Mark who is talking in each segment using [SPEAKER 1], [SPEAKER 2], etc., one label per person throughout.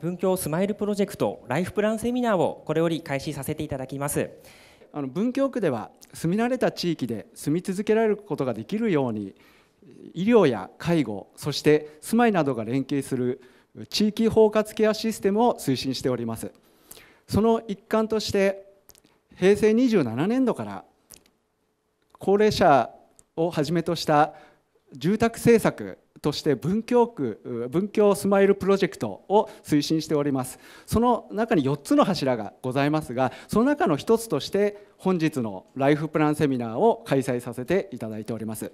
[SPEAKER 1] 文教スマイルプロジェクトライフプランセミナーをこれより開始させていただきますあの文京区では住み慣れた地域で住み続けられることができるように医療や介護そして住まいなどが連携する地域包括ケアシステムを推進しておりますその一環として平成27年度から高齢者をはじめとした住宅政策として文京区文教スマイルプロジェクトを推進しておりますその中に4つの柱がございますがその中の1つとして本日のライフプランセミナーを開催させていただいております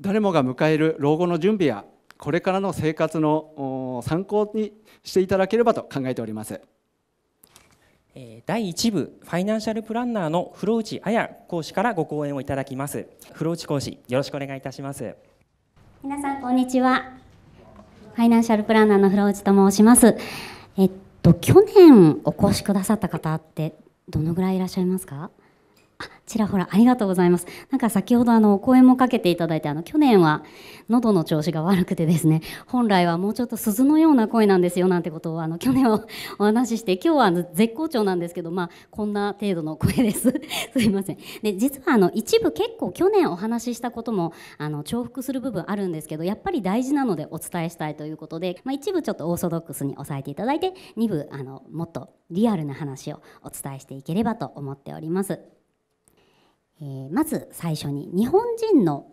[SPEAKER 1] 誰もが迎える老後の準備やこれからの生活の参考に
[SPEAKER 2] していただければと考えております第1部ファイナンシャルプランナーの古内彩講師からご講演をいただきます古内講師よろしくお願いいたし
[SPEAKER 3] ます皆さんこんにちはファイナンシャルプランナーの古内と申しますえっと去年お越しくださった方ってどのぐらいいらっしゃいますかちらほらありがとうございます。なんか先ほどあの講演もかけていただいてあの去年は喉の調子が悪くてですね本来はもうちょっと鈴のような声なんですよなんてことをあの去年はお話しして今日は絶好調なんですけどまあこんな程度の声です すいません。で実はあの一部結構去年お話ししたこともあの重複する部分あるんですけどやっぱり大事なのでお伝えしたいということで、まあ、一部ちょっとオーソドックスに抑えていただいて2部あのもっとリアルな話をお伝えしていければと思っております。えー、まず最初に日本人の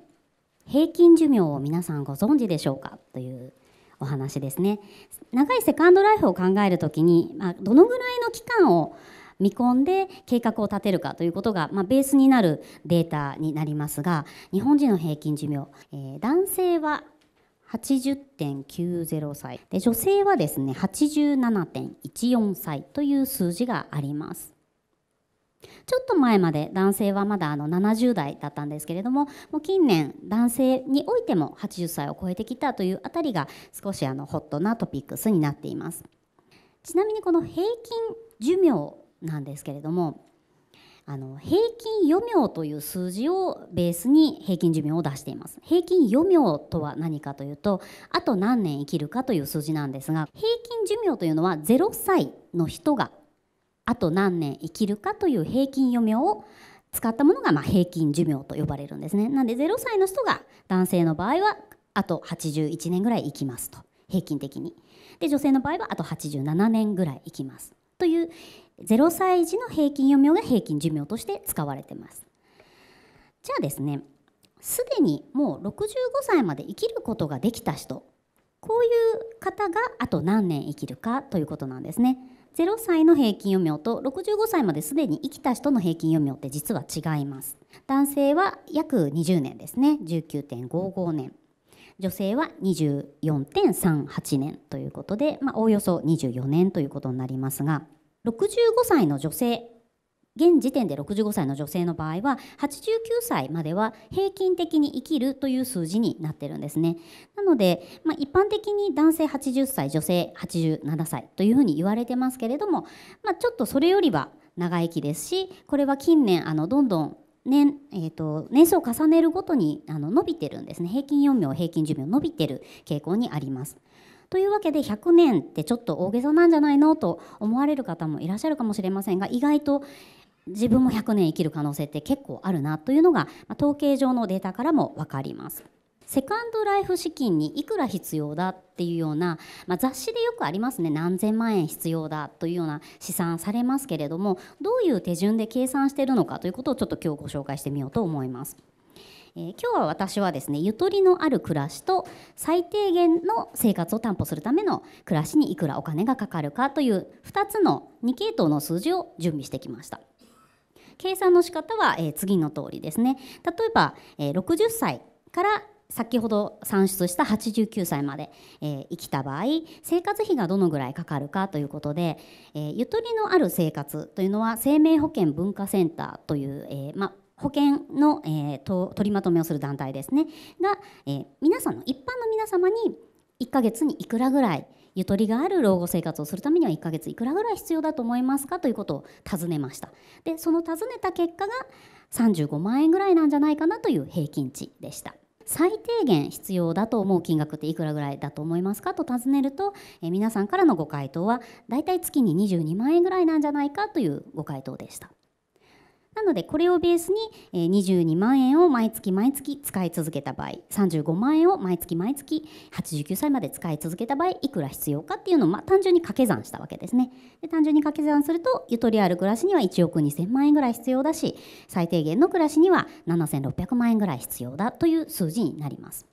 [SPEAKER 3] 平均寿命を皆さんご存知でしょうかというお話ですね長いセカンドライフを考える時に、まあ、どのぐらいの期間を見込んで計画を立てるかということが、まあ、ベースになるデータになりますが日本人の平均寿命、えー、男性は80.90歳で女性はですね87.14歳という数字がありますちょっと前まで男性はまだあの70代だったんですけれどももう近年男性においても80歳を超えてきたというあたりが少しあのホットなトピックスになっていますちなみにこの平均寿命なんですけれどもあの平均余命という数字をベースに平均寿命を出しています平均余命とは何かというとあと何年生きるかという数字なんですが平均寿命というのは0歳の人があと何年生きるかという平均余命を使ったものがま平均寿命と呼ばれるんですね。なんで0歳の人が男性の場合はあと81年ぐらい生きますと平均的に。で女性の場合はあと87年ぐらい生きますという0歳児の平均余命が平均寿命として使われてます。じゃあですねすでにもう65歳まで生きることができた人こういう方があと何年生きるかということなんですね。0歳の平均余命と65歳まですでに生きた人の平均余命って実は違います男性は約20年ですね19.55年女性は24.38年ということで、まあ、おおよそ24年ということになりますが65歳の女性現時点で65歳の女性の場合は89歳までは平均的に生きるという数字になっているんですねなので、まあ、一般的に男性80歳女性87歳というふうに言われてますけれども、まあ、ちょっとそれよりは長生きですしこれは近年あのどんどん年,、えーと、年数を重ねるごとにあの伸びてるんですね平均4秒平均寿命伸びてる傾向にあります。というわけで100年ってちょっと大げさなんじゃないのと思われる方もいらっしゃるかもしれませんが意外と自分も100年生きる可能性って結構あるなというのが、ま統計上のデータからも分かります。セカンドライフ資金にいくら必要だっていうような、まあ、雑誌でよくありますね何千万円必要だというような試算されますけれどもどういう手順で計算しているのかということをちょっと今日ご紹介してみようと思います。えー、今日は私はですねゆとりのある暮らしと最低限の生活を担保するための暮らしにいくらお金がかかるかという2つの2系統の数字を準備してきました。計算の仕方は、え次の通りですね例えば、え60歳から先ほど算出した89歳まで、え生きた場合生活費がどのぐらいかかるかということで、えゆとりのある生活というのは生命保険文化センターという、えま保険の、えと取りまとめをする団体ですねが、え皆さんの一般の皆様に1ヶ月にいくらぐらいゆとりがある老後生活をするためには1ヶ月いくらぐらい必要だと思いますかということを尋ねましたでその尋ねた結果が35万円ぐらいなんじゃないかなという平均値でした最低限必要だと思う金額っていくらぐらいだと思いますかと尋ねると、え皆さんからのご回答はだいたい月に22万円ぐらいなんじゃないかというご回答でしたなのでこれをベースに22万円を毎月毎月使い続けた場合35万円を毎月毎月89歳まで使い続けた場合いくら必要かっていうのをま単純に掛け算したわけですねで単純に掛け算するとゆとりある暮らしには1億2000万円ぐらい必要だし最低限の暮らしには7600万円ぐらい必要だという数字になります。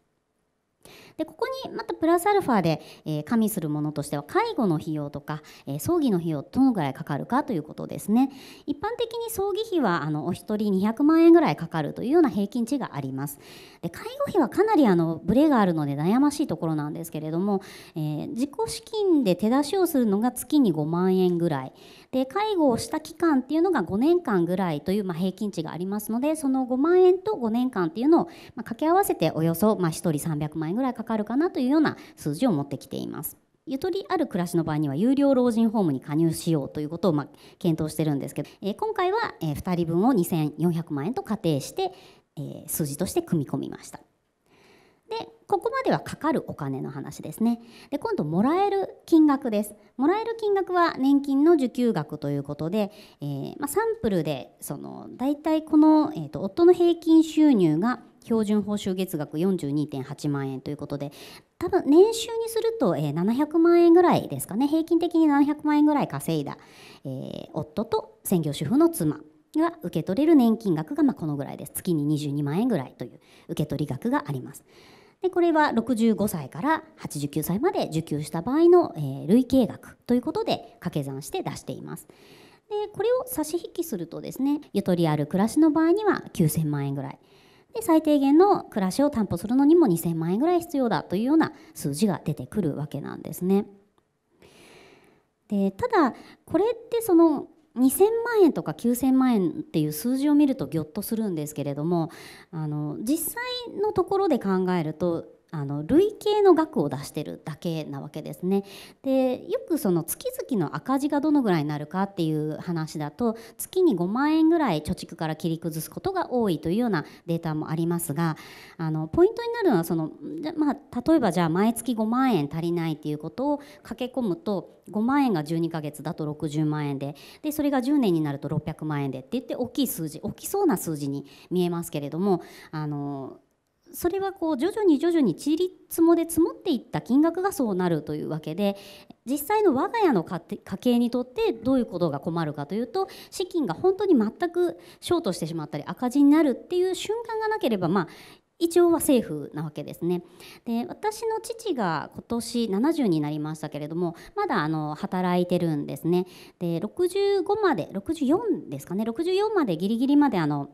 [SPEAKER 3] でここにまたプラスアルファで、え加味するものとしては介護の費用とか、え葬儀の費用どのぐらいかかるかということですね一般的に葬儀費はあのお一人200万円ぐらいかかるというような平均値がありますで介護費はかなりあのブレがあるので悩ましいところなんですけれども、えー、自己資金で手出しをするのが月に5万円ぐらいで介護をした期間っていうのが5年間ぐらいという、まあ、平均値がありますのでその5万円と5年間っていうのを、まあ、掛け合わせておよそ、まあ、1人300万円ぐらいかかるかなというような数字を持ってきています。ゆとりある暮らしの場合には有料老人ホームに加入しようということをま検討してるんですけど、え今回は、え2人分を2400万円と仮定して、え数字として組み込みました。でここまではかかるお金の話ですねで今度もらえる金額ですもらえる金額は年金の受給額ということで、えー、まあ、サンプルでその大体この、えーと夫の平均収入が標準報酬月額42.8万円ということで多分年収にすると、え700万円ぐらいですかね平均的に700万円ぐらい稼いだ、えー、夫と専業主婦の妻が受け取れる年金額がまあこのぐらいです月に22万円ぐらいという受け取り額があります。でこれは65歳から89歳まで受給した場合の、えー、累計額ということで掛け算して出しています。でこれを差し引きするとですねゆとりある暮らしの場合には9000万円ぐらいで最低限の暮らしを担保するのにも2000万円ぐらい必要だというような数字が出てくるわけなんですね。でただこれってその2000万円とか9000万円っていう数字を見るとぎょっとするんですけれどもあの実際のところで考えるとあの累計の額を出してるだけなわけですね。でよくその月々の赤字がどのぐらいになるかっていう話だと月に5万円ぐらい貯蓄から切り崩すことが多いというようなデータもありますがあのポイントになるのはその、まあ、例えばじゃあ毎月5万円足りないっていうことを駆け込むと5万円が12ヶ月だと60万円ででそれが10年になると600万円でって言って大きい数字大きそうな数字に見えますけれどもあのそれはこう徐々に徐々にちりつもで積もっていった金額がそうなるというわけで実際の我が家の家計にとってどういうことが困るかというと資金が本当に全くショートしてしまったり赤字になるっていう瞬間がなければまあ一応はセーなわけですねで私の父が今年70になりましたけれどもまだあの働いてるんですねで65まで64ですかね64までギリギリまであの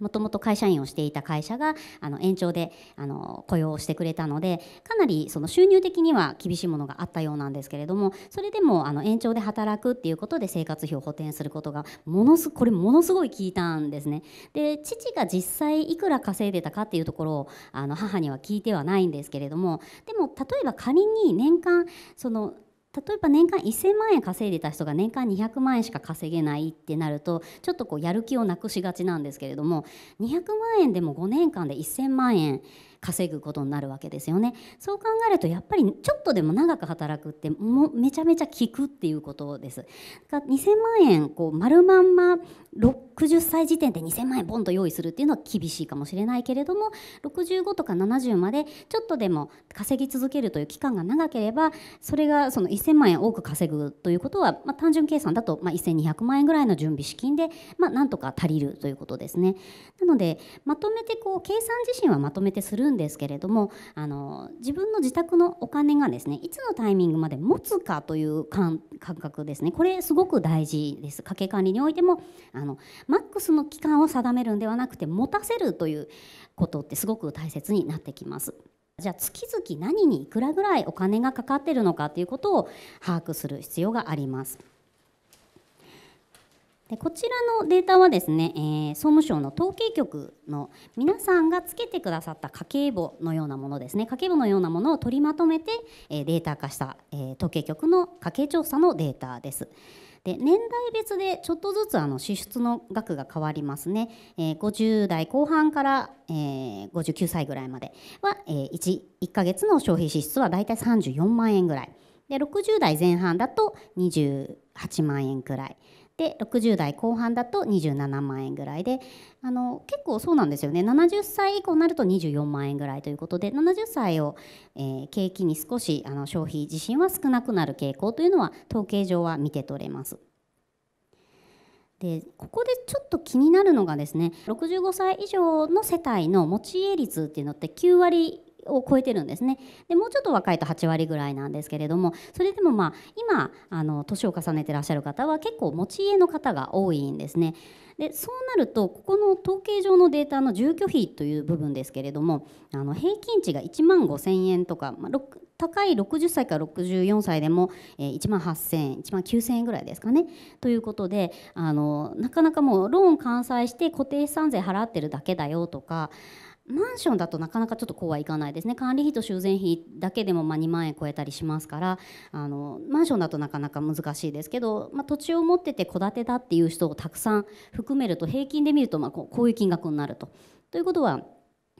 [SPEAKER 3] もともと会社員をしていた会社があの延長であの雇用をしてくれたのでかなりその収入的には厳しいものがあったようなんですけれどもそれでもあの延長で働くっていうことで生活費を補填することがものすこれものすごい効いたんですね。で父が実際いくら稼いでたかっていうところをあの母には聞いてはないんですけれどもでも例えば仮に年間その例えば年間1000万円稼いでた人が年間200万円しか稼げないってなるとちょっとこうやる気をなくしがちなんですけれども200万円でも5年間で1000万円稼ぐことになるわけですよねそう考えるとやっぱりちょっとでも長く働くってもうめちゃめちゃ効くっていうことですだか2000万円こう丸まんま60歳時点で2000万円ボンと用意するっていうのは厳しいかもしれないけれども65とか70までちょっとでも稼ぎ続けるという期間が長ければそれがその1000万円多く稼ぐということは、まあ、単純計算だと、まあ、1200万円ぐらいの準備資金で、まあ、なんとか足りるということですね。なのでまとめてこう計算自身はまとめてするんですけれどもあの自分の自宅のお金がですねいつのタイミングまで持つかという感覚ですねこれすごく大事です家計管理においてもあのマックスの期間を定めるんではなくて持たせるということってすごく大切になってきます。じゃあ月々何にいくらぐらいお金がかかってるのかということを把握する必要があります。でこちらのデータはですね、えー、総務省の統計局の皆さんがつけてくださった家計簿のようなものですね家計簿のようなものを取りまとめて、えー、データ化した、えー、統計局の家計調査のデータです。で年代別でちょっとずつあの支出の額が変わりますね、えー、50代後半から、えー、59歳ぐらいまでは、えー、1, 1ヶ月の消費支出はだいたい34万円ぐらいで60代前半だと28万円くらいで60代後半だと27万円ぐらいであの結構そうなんですよね70歳以降になると24万円ぐらいということで70歳を、えー、景気に少しあの消費自身は少なくなる傾向というのは統計上は見て取れます。でここでちょっと気になるのがですね65歳以上の世帯の持ち家率っていうのって9割を超えてるんですねでもうちょっと若いと8割ぐらいなんですけれどもそれでもまあ今あの年を重ねてらっしゃる方は結構持ち家の方が多いんですねでそうなるとここの統計上のデータの住居費という部分ですけれどもあの平均値が1万5000円とか、まあ、高い60歳から64歳でも、え1万8000円1万9000円ぐらいですかねということであのなかなかもうローン完済して固定資産税払ってるだけだよとかマンションだとなかなかちょっとこうはいかないですね管理費と修繕費だけでもま2万円超えたりしますからあのマンションだとなかなか難しいですけど、まあ、土地を持ってて戸建てだっていう人をたくさん含めると平均で見るとまこうこういう金額になると。ということは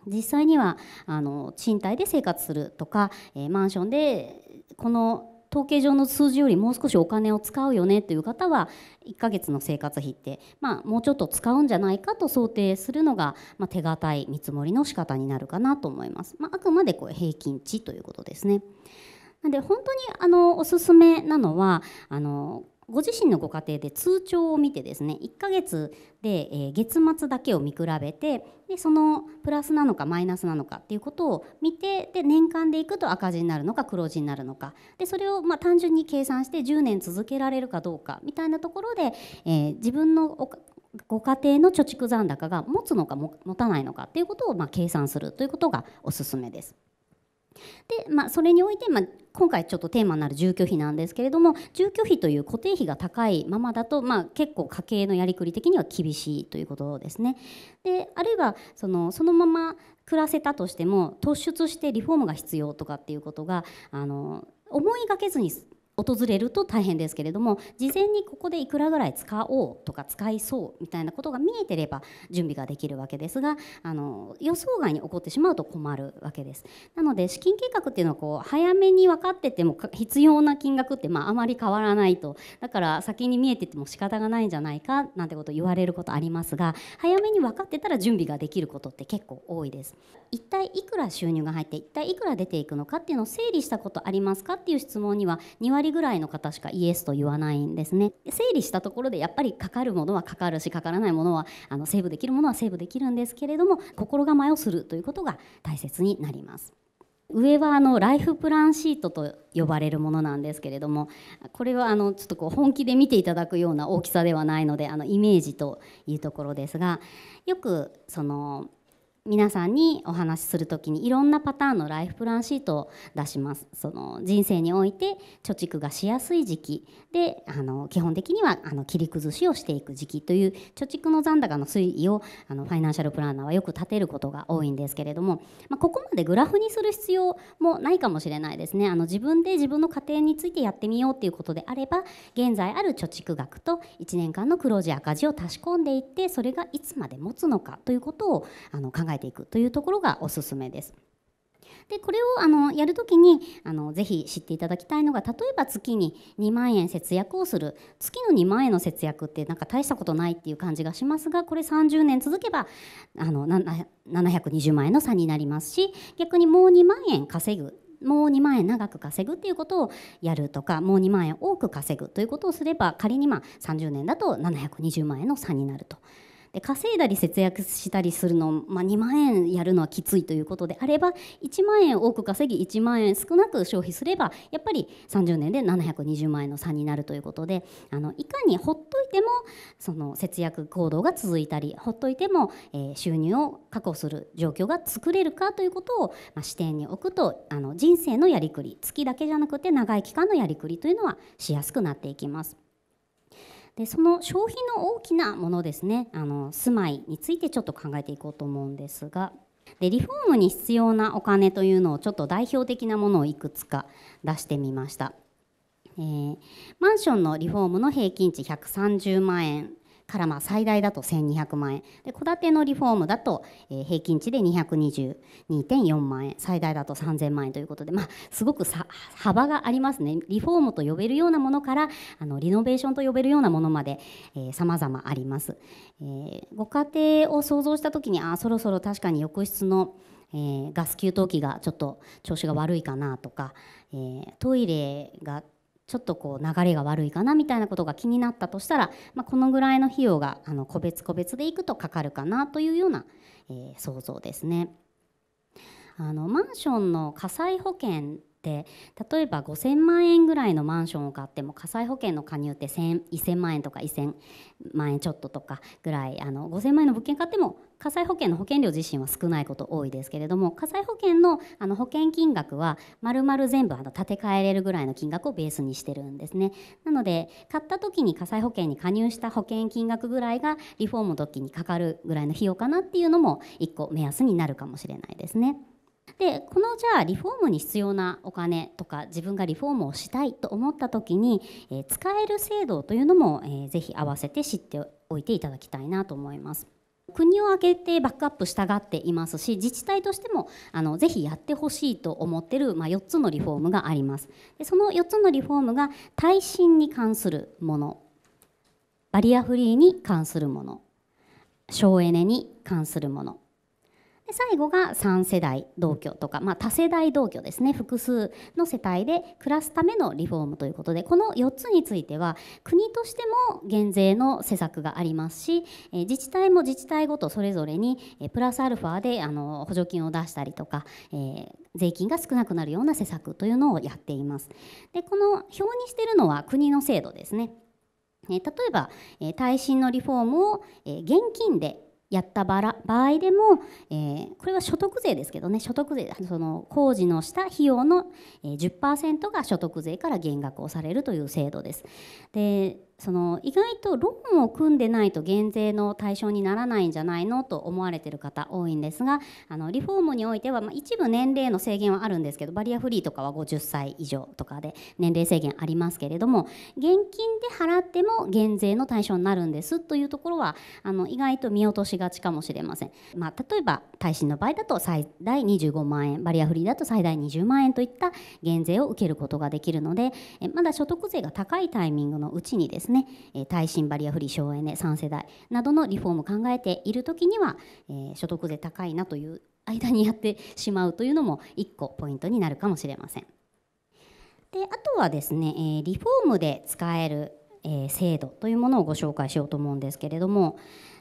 [SPEAKER 3] 実際にはあの賃貸で生活するとか、えー、マンションでこの統計上の数字よりもう少しお金を使うよねという方は1ヶ月の生活費って、まあ、もうちょっと使うんじゃないかと想定するのが、まあ、手堅い見積もりの仕方になるかなと思います。まあ、あくまでこう平均値ということですね。なんで本当にあのおすすめなのはあのご自身のご家庭で通帳を見てですね1ヶ月で、え月末だけを見比べてでそのプラスなのかマイナスなのかっていうことを見てで年間でいくと赤字になるのか黒字になるのかでそれをま単純に計算して10年続けられるかどうかみたいなところで、え自分のご家庭の貯蓄残高が持つのか持たないのかっていうことをま計算するということがおすすめです。でまあ、それにおいて、まあ、今回ちょっとテーマになる住居費なんですけれども住居費という固定費が高いままだと、まあ、結構家計のやりくり的には厳しいということですね。であるいはそのそのまま暮らせたとしても突出してリフォームが必要とかっていうことがあの思いがけずに訪れると大変ですけれども事前にここでいくらぐらい使おうとか使いそうみたいなことが見えてれば準備ができるわけですがあの予想外に起こってしまうと困るわけです。なので資金計画っていうのはこう早めに分かってても必要な金額ってまああまり変わらないとだから先に見えてても仕方がないんじゃないかなんてこと言われることありますが早めに分かってたら準備ができることって結構多いです。一体いくら収入が入って一体いくら出ていくのかっていうのを整理したことありますかっていう質問には2割ぐらいの方しかイエスと言わないんですね整理したところでやっぱりかかるものはかかるしかからないものはあのセーブできるものはセーブできるんですけれども心構えをするということが大切になります上はあのライフプランシートと呼ばれるものなんですけれどもこれはあのちょっとこう本気で見ていただくような大きさではないのであのイメージというところですがよくその皆さんにお話しするときにいろんなパターンのライフプランシートを出しますその人生において貯蓄がしやすい時期であの基本的にはあの切り崩しをしていく時期という貯蓄の残高の推移をあのファイナンシャルプランナーはよく立てることが多いんですけれども、まあ、ここまでグラフにする必要もないかもしれないですねあの自分で自分の家庭についてやってみようということであれば現在ある貯蓄額と1年間の黒字赤字を足し込んでいってそれがいつまで持つのかということをあの考ええていくというところがおすすめです。でこれをあのやるときにあのぜひ知っていただきたいのが例えば月に2万円節約をする月の2万円の節約ってなんか大したことないっていう感じがしますがこれ30年続けばあの720万円の差になりますし逆にもう2万円稼ぐもう2万円長く稼ぐっていうことをやるとかもう2万円多く稼ぐということをすれば仮にまあ30年だと720万円の差になると。で稼いだり節約したりするの、まあ、2万円やるのはきついということであれば1万円多く稼ぎ1万円少なく消費すればやっぱり30年で720万円の差になるということであのいかにほっといてもその節約行動が続いたりほっといても、えー、収入を確保する状況が作れるかということを、まあ、視点に置くとあの人生のやりくり月だけじゃなくて長い期間のやりくりというのはしやすくなっていきます。でその消費の大きなものですねあの住まいについてちょっと考えていこうと思うんですがでリフォームに必要なお金というのをちょっと代表的なものをいくつか出してみました、えー、マンションのリフォームの平均値130万円からまあ最大だと1200万円で戸建てのリフォームだと、え平均値で222.4万円最大だと3000万円ということで、まあ、すごくさ幅がありますねリフォームと呼べるようなものからあのリノベーションと呼べるようなものまでさまざまあります、えー、ご家庭を想像した時にあそろそろ確かに浴室のえー、ガス給湯器がちょっと調子が悪いかなとか、えー、トイレがちょっとこう流れが悪いかなみたいなことが気になったとしたら、まあ、このぐらいの費用があの個別個別でいくとかかるかなというような、えー、想像ですね。あのマンションの火災保険って例えば5000万円ぐらいのマンションを買っても火災保険の加入って1000万円とか1000万円ちょっととかぐらいあの5000万円の物件買っても火災保険の保険料自身は少ないこと多いですけれども火災保険のあの保険金額は丸々全部あの建て替えれるぐらいの金額をベースにしてるんですねなので買った時に火災保険に加入した保険金額ぐらいがリフォームの時にかかるぐらいの費用かなっていうのも一個目安になるかもしれないですね。でこのじゃあリフォームに必要なお金とか自分がリフォームをしたいと思った時に、え使える制度というのも、えー、ぜひ合わせて知っておいていただきたいなと思います。国を挙げてバックアップしたがっていますし自治体としてもあのぜひやってほしいと思ってる、まあ、4つのリフォームがありますでその4つのリフォームが耐震に関するものバリアフリーに関するもの省エネに関するもので最後が3世代同居とか、まあ、多世代同居ですね複数の世帯で暮らすためのリフォームということでこの4つについては国としても減税の施策がありますし自治体も自治体ごとそれぞれにプラスアルファであの補助金を出したりとか、えー、税金が少なくなるような施策というのをやっています。でこの表にしてるのは国の制度ですね。例えば耐震のリフォームを現金でやったばら場合でも、えー、これは所得税ですけどね所得税その工事のした費用の10%が所得税から減額をされるという制度です。でその意外とローンを組んでないと減税の対象にならないんじゃないのと思われてる方多いんですがあのリフォームにおいては、まあ、一部年齢の制限はあるんですけどバリアフリーとかは50歳以上とかで年齢制限ありますけれども現金で払っても減税の対象になるんですというところはあの意外と見落としがちかもしれません、まあ、例えば耐震の場合だと最大25万円バリアフリーだと最大20万円といった減税を受けることができるのでえまだ所得税が高いタイミングのうちにですねですね、え耐震バリアフリー省エネ3世代などのリフォームを考えている時には、え所得税高いなという間にやってしまうというのも1個ポイントになるかもしれません。であとはですね、えリフォームで使える、え制度というものをご紹介しようと思うんですけれども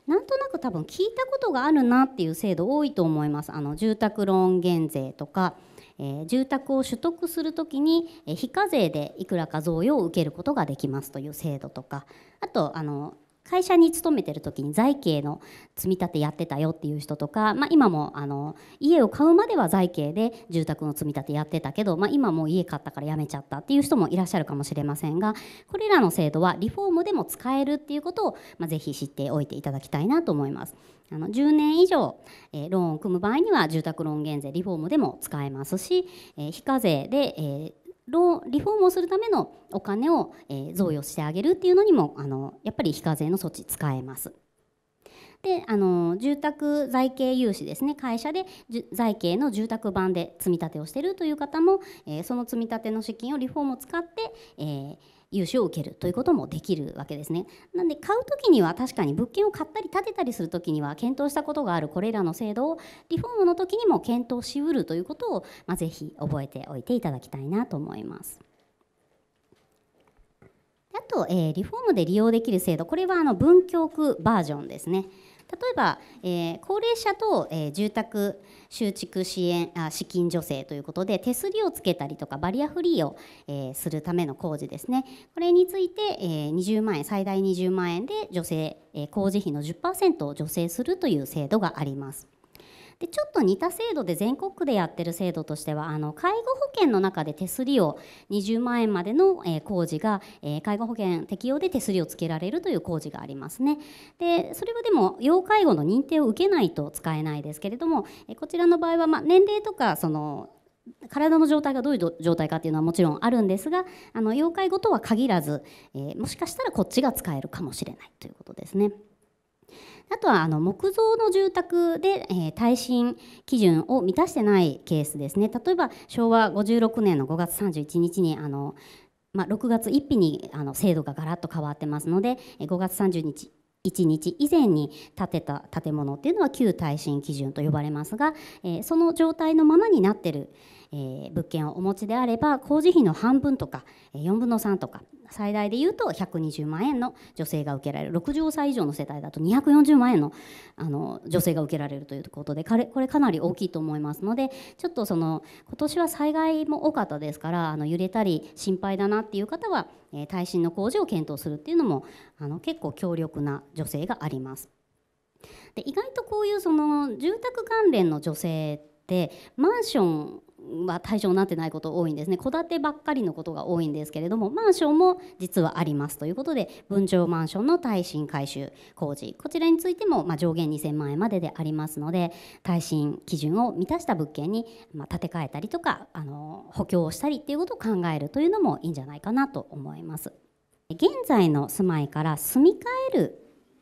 [SPEAKER 3] なんとなく多分聞いたことがあるなっていう制度多いと思いますあの住宅ローン減税とかえ住宅を取得するときに、え非課税でいくらか贈与を受けることができますという制度とかあとあの会社に勤めてる時に財形の積み立てやってたよっていう人とか、まあ、今もあの家を買うまでは財形で住宅の積み立てやってたけど、まあ、今もう家買ったからやめちゃったっていう人もいらっしゃるかもしれませんがこれらの制度はリフォームでも使えるっていうことを、まあ、ぜひ知っておいていただきたいなと思います。あの10年以上、えー、ローンを組む場合には住宅ローン減税リフォームでも使えますし、えー、非課税で、えー、ローリフォームをするためのお金を、えー、贈与してあげるっていうのにもあのやっぱり非課税の措置使えます。であの住宅財形融資ですね会社で財形の住宅版で積み立てをしているという方も、えー、その積み立ての資金をリフォームを使って、えー、融資を受けるということもできるわけですね。なんで買う時には確かに物件を買ったり建てたりする時には検討したことがあるこれらの制度をリフォームの時にも検討しうるということを、まあ、ぜひ覚えておいていただきたいなと思います。あと、えー、リフォームで利用できる制度これはあの文京区バージョンですね。例えば、えー、高齢者と、えー、住宅修築支援あ資金助成ということで手すりをつけたりとかバリアフリーを、えするための工事ですねこれについて、え20万円最大20万円で助成、え工事費の10%を助成するという制度があります。でちょっと似た制度で全国区でやってる制度としてはあの介護保険の中で手すりを20万円までの、えー、工事が、えー、介護保険適用で手すりをつけられるという工事がありますねでそれはでも要介護の認定を受けないと使えないですけれども、えー、こちらの場合は、まあ、年齢とかその体の状態がどういう状態かっていうのはもちろんあるんですがあの要介護とは限らず、えー、もしかしたらこっちが使えるかもしれないということですね。あとはあの木造の住宅で、えー、耐震基準を満たしてないケースですね例えば昭和56年の5月31日にあの、まあ、6月1日にあの制度がガラッと変わってますので5月30日1日以前に建てた建物っていうのは旧耐震基準と呼ばれますが、えー、その状態のままになってる、えー、物件をお持ちであれば工事費の半分とか4分の3とか最大で言うと120万円の女性が受けられる6 0歳以上の世帯だと240万円のあの女性が受けられるということでこれこれかなり大きいと思いますのでちょっとその今年は災害も多かったですからあの揺れたり心配だなっていう方は、え耐震の工事を検討するっていうのもあの結構強力な女性があります。で意外とこういうその住宅関連の女性ってマンションまあ、対象になってないこと多いんですね戸建てばっかりのことが多いんですけれどもマンションも実はありますということで分譲マンションの耐震改修工事こちらについても、まあ、上限2000万円まででありますので耐震基準を満たした物件に、まあ、建て替えたりとかあの補強をしたりっていうことを考えるというのもいいんじゃないかなと思います。現在の住まいから住み替える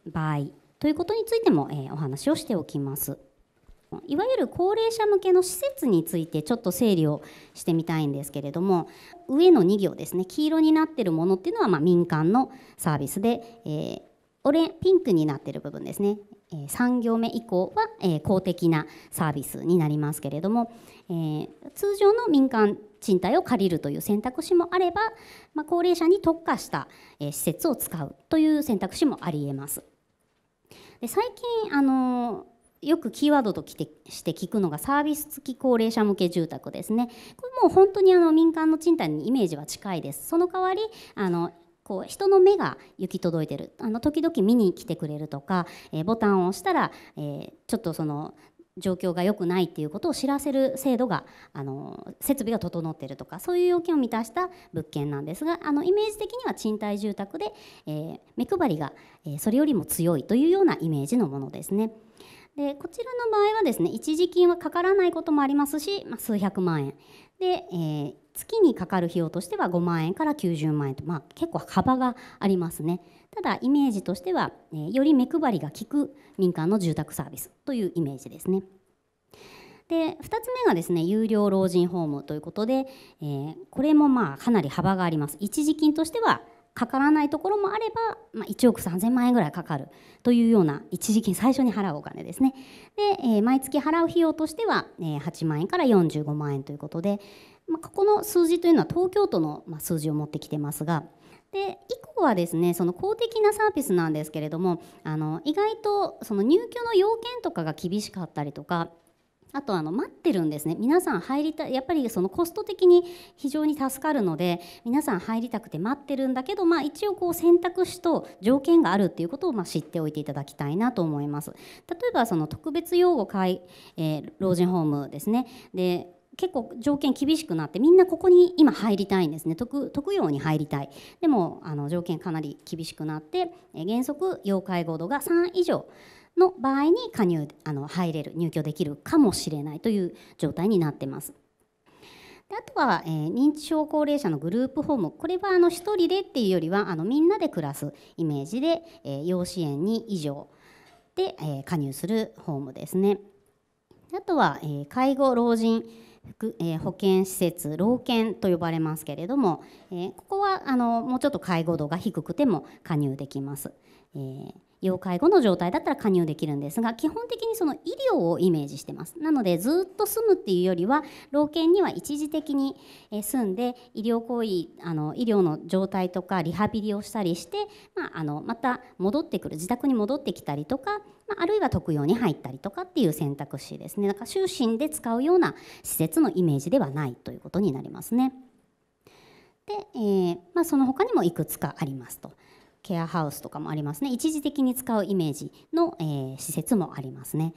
[SPEAKER 3] 場合ということについても、えー、お話をしておきます。いわゆる高齢者向けの施設についてちょっと整理をしてみたいんですけれども上の2行ですね黄色になってるものっていうのはま民間のサービスで、えー、オレピンクになってる部分ですね、えー、3行目以降は、え公的なサービスになりますけれども、えー、通常の民間賃貸を借りるという選択肢もあれば、まあ、高齢者に特化した、え施設を使うという選択肢もありえます。で最近あのよくキーワードとして聞くのがサービス付き高齢者向け住宅ですね。これもう本当にあの民間の賃貸にイメージは近いです。その代わりあのこう人の目が行き届いてるあの時々見に来てくれるとか、えー、ボタンを押したら、えー、ちょっとその状況が良くないっていうことを知らせる制度があの設備が整ってるとかそういう要件を満たした物件なんですがあのイメージ的には賃貸住宅で、えー、目配りが、えそれよりも強いというようなイメージのものですね。でこちらの場合はですね一時金はかからないこともありますし、まあ、数百万円で、えー、月にかかる費用としては5万円から90万円と、まあ、結構幅がありますねただイメージとしては、えー、より目配りが利く民間の住宅サービスというイメージですねで2つ目がですね有料老人ホームということで、えー、これもまあかなり幅があります一時金としてはかからないところもあれば、まあ、1億3000万円ぐらいかかるというような一時金最初に払うお金ですねで、えー、毎月払う費用としては、えー、8万円から45万円ということで、まあ、ここの数字というのは東京都の、ま数字を持ってきてますがで以降はですねその公的なサービスなんですけれどもあの意外とその入居の要件とかが厳しかったりとかあとあの待ってるんですね皆さん入りたやっぱりそのコスト的に非常に助かるので皆さん入りたくて待ってるんだけど、まあ、一応こう選択肢と条件があるっていうことをまあ知っておいていただきたいなと思います。例えばその特別養護会、えー、老人ホームですねで結構条件厳しくなってみんなここに今入りたいんですね特養に入りたいでもあの条件かなり厳しくなって原則要介護度が3以上の場合に加入あの入れる入居できるかもしれないという状態になってます。であとは、えー、認知症高齢者のグループホームこれはあの1人でっていうよりはあのみんなで暮らすイメージで、えー、養子縁に以上で、えー、加入するホームですね。あとは、え介護老人え保健施設老健と呼ばれますけれども、えここはあのもうちょっと介護度が低くても加入できます、え要介護の状態だったら加入できるんですが基本的にその医療をイメージしてますなのでずっと住むっていうよりは老犬には一時的に住んで医療行為あの医療の状態とかリハビリをしたりして、まあ、あのまた戻ってくる自宅に戻ってきたりとか、まあ、あるいは特養に入ったりとかっていう選択肢ですねだから就寝で使うような施設のイメージではないということになりますね。で、えーまあ、その他にもいくつかありますと。ケアハウスとかもありますね一時的に使うイメージの、えー、施設もありますね。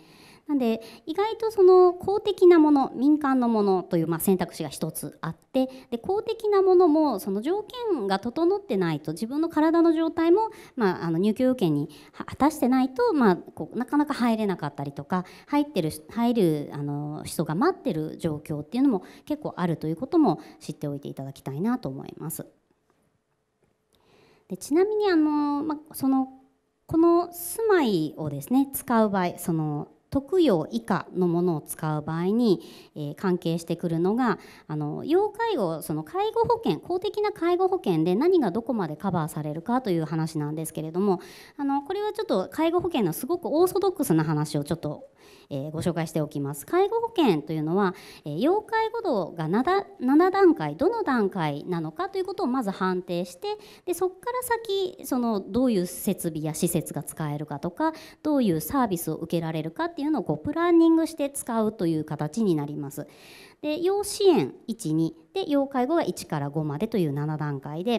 [SPEAKER 3] なんで意外とその公的なもの民間のものというま選択肢が1つあってで公的なものもその条件が整ってないと自分の体の状態もまあの入居要件に果たしてないとまこうなかなか入れなかったりとか入ってる入るあの人が待ってる状況っていうのも結構あるということも知っておいていただきたいなと思います。でちなみにあの、ま、そのこの住まいをですね使う場合その特養以下のものを使う場合に、えー、関係してくるのがあの要介護その介護保険公的な介護保険で何がどこまでカバーされるかという話なんですけれどもあのこれはちょっと介護保険のすごくオーソドックスな話をちょっと、えー、ご紹介しておきます。介護保険というのは、えー、要介護度が 7, 7段階どの段階なのかということをまず判定してでそこから先そのどういう設備や施設が使えるかとかどういうサービスを受けられるかっっていうのをこうプランニングして使うという形になります。で要支援12で要介護が1から5までという7段階で例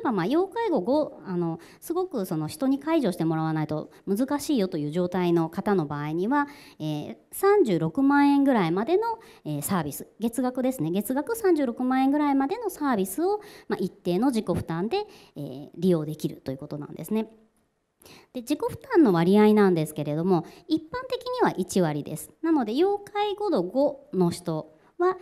[SPEAKER 3] えばまあ要介護5あのすごくその人に介助してもらわないと難しいよという状態の方の場合には、えー、36万円ぐらいまでの、えー、サービス月額ですね月額36万円ぐらいまでのサービスを、まあ、一定の自己負担で、えー、利用できるということなんですね。で自己負担の割合なんですけれども一般的には1割ですなので要介護度5の人は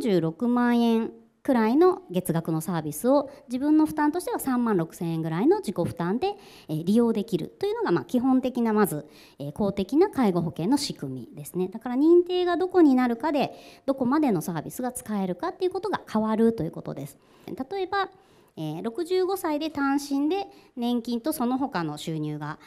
[SPEAKER 3] 36万円くらいの月額のサービスを自分の負担としては3万6,000円ぐらいの自己負担で利用できるというのがま基本的なまず公的な介護保険の仕組みですねだから認定がどこになるかでどこまでのサービスが使えるかっていうことが変わるということです例えばえー、65歳で単身で年金とその他の収入が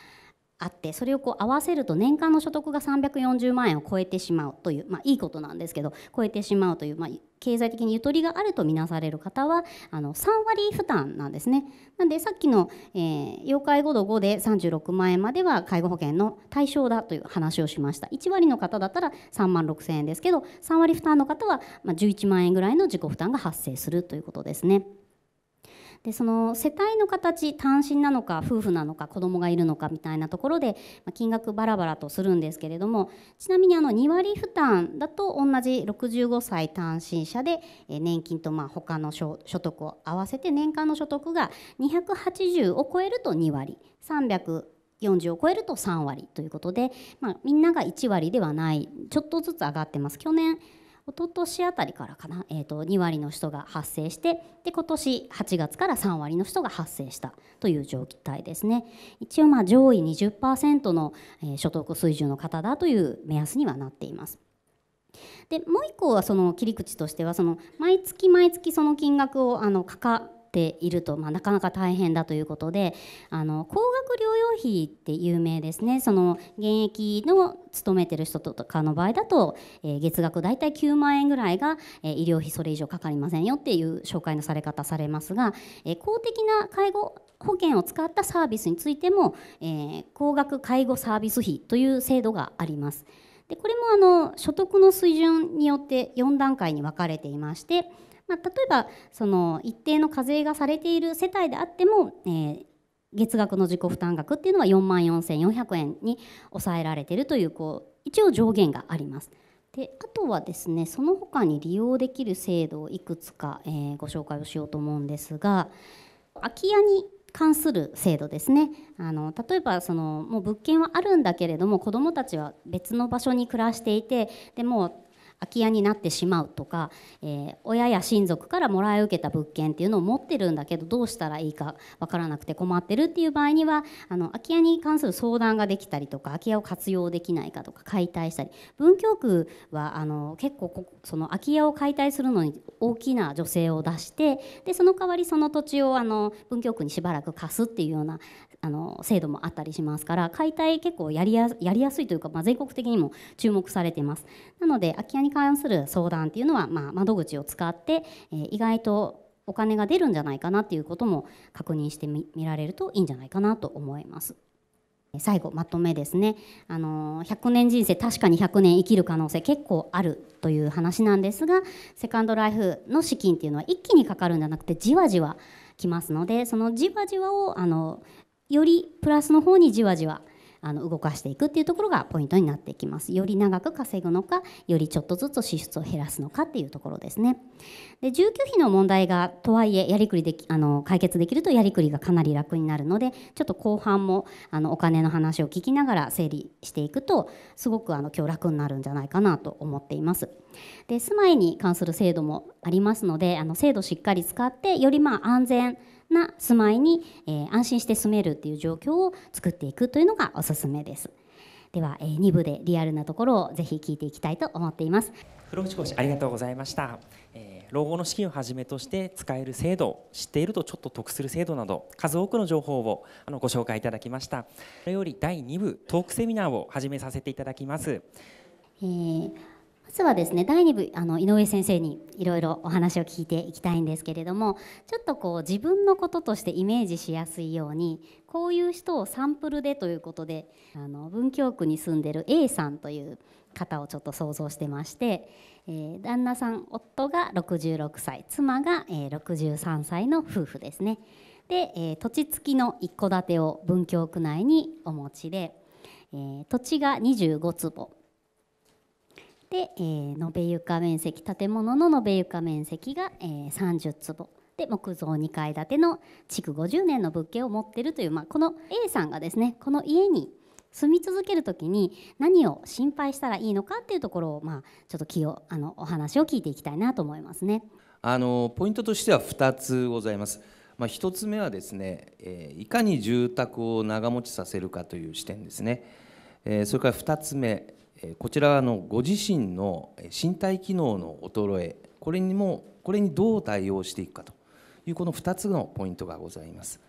[SPEAKER 3] あってそれをこう合わせると年間の所得が340万円を超えてしまうという、まあ、いいことなんですけど超えてしまうという、まあ、経済的にゆとりがあると見なされる方はあの3割負担なんですね。なんでさっきの、えー、要介護度5で36万円までは介護保険の対象だという話をしました1割の方だったら3万6 0 0 0円ですけど3割負担の方は、まあ、11万円ぐらいの自己負担が発生するということですね。でその世帯の形単身なのか夫婦なのか子供がいるのかみたいなところで、ま金額バラバラとするんですけれどもちなみにあの2割負担だと同じ65歳単身者で年金とまあ他の所得を合わせて年間の所得が280を超えると2割3 40を超えると3割ということで、まあ、みんなが1割ではないちょっとずつ上がってます去年一昨年あたりからかな、えーと、と2割の人が発生してで今年8月から3割の人が発生したという状態ですね一応まあ上位20%の、所得水準の方だという目安にはなっています。でもう一個はその切り口としてはその毎月毎月その金額をあのかかていると、まあ、なかなか大変だということであの高額療養費って有名ですねその現役の勤めてる人とかの場合だと、えー、月額大体9万円ぐらいが、えー、医療費それ以上かかりませんよっていう紹介のされ方されますが、えー、公的な介護保険を使ったサービスについても、えー、高額介護サービス費という制度があります。でこれもあの所得の水準によって4段階に分かれていましてまあ、例えばその一定の課税がされている世帯であっても、えー、月額の自己負担額っていうのは4万4400円に抑えられているというこう一応上限があります。であとはですねその他に利用できる制度をいくつか、えー、ご紹介をしようと思うんですが空き家に関する制度ですねあの例えばそのもう物件はあるんだけれども子どもたちは別の場所に暮らしていてでも空き家になってしまうとか、えー、親や親族からもらい受けた物件っていうのを持ってるんだけどどうしたらいいか分からなくて困ってるっていう場合にはあの空き家に関する相談ができたりとか空き家を活用できないかとか解体したり文京区はあの結構その空き家を解体するのに大きな助成を出してでその代わりその土地をあの文京区にしばらく貸すっていうようなあの制度もあったりしますから解体結構やりややりやすいというか、まあ、全国的にも注目されていますなので空き家に関する相談っていうのは、まあ、窓口を使って、えー、意外とお金が出るんじゃないかなっていうことも確認してみられるといいんじゃないかなと思います。最後まとめですねあの100年人生確かに100年生きる可能性結構あるという話なんですがセカンドライフの資金っていうのは一気にかかるんじゃなくてじわじわきますのでそのじわじわをあのよりプラスの方にじわじわあの動かしていくっていうところがポイントになってきますより長く稼ぐのかよりちょっとずつ支出を減らすのかっていうところですねで住居費の問題がとはいえやりくりできあの解決できるとやりくりがかなり楽になるのでちょっと後半もあのお金の話を聞きながら整理していくとすごくあの今日楽になるんじゃないかなと思っていますで住まいに関する制度もありますのであの制度しっかり使ってよりまあ安全な住まいに、えー、安心して住めるっていう状況を作っていくというのがおすすめですでは、えー、2部でリアルなところをぜひ聞いていきたいと思っています黒淵講師ありがとうございました、
[SPEAKER 1] えー、老後の資金をはじめとして使える制度知っているとちょっと得する制度など数多くの情報をあのご紹介いただきましたこれより第2部トークセミナーを始め
[SPEAKER 2] させていただきます
[SPEAKER 3] えー、ずはですね第2部あの井上先生にいろいろお話を聞いていきたいんですけれどもちょっとこう自分のこととしてイメージしやすいようにこういう人をサンプルでということであの文京区に住んでる A さんという方をちょっと想像してまして、えー、旦那さん夫が66歳妻が、えー、63歳の夫婦ですね。で、えー、土地付きの一戸建てを文京区内にお持ちで、えー、土地が25坪で、えー、延べ床面積建物の延べ床面積が、えー、30坪で木造2階建ての築50年の物件を持ってるという、まあ、この A さんがですねこの家に住み続ける時に何を心配したらいいのかっていうところを、まあ、ちょっと気をあのお話を聞いていきたいなと思いますね。
[SPEAKER 1] あのポイントとしては2つございます。まあ、1つ目はですね、えいかに住宅を長持ちさせるかという視点ですね。えそれから2つ目こちらのご自身の身体機能の衰えこれにもこれにどう対応していくかというこの2つのポイントがございます。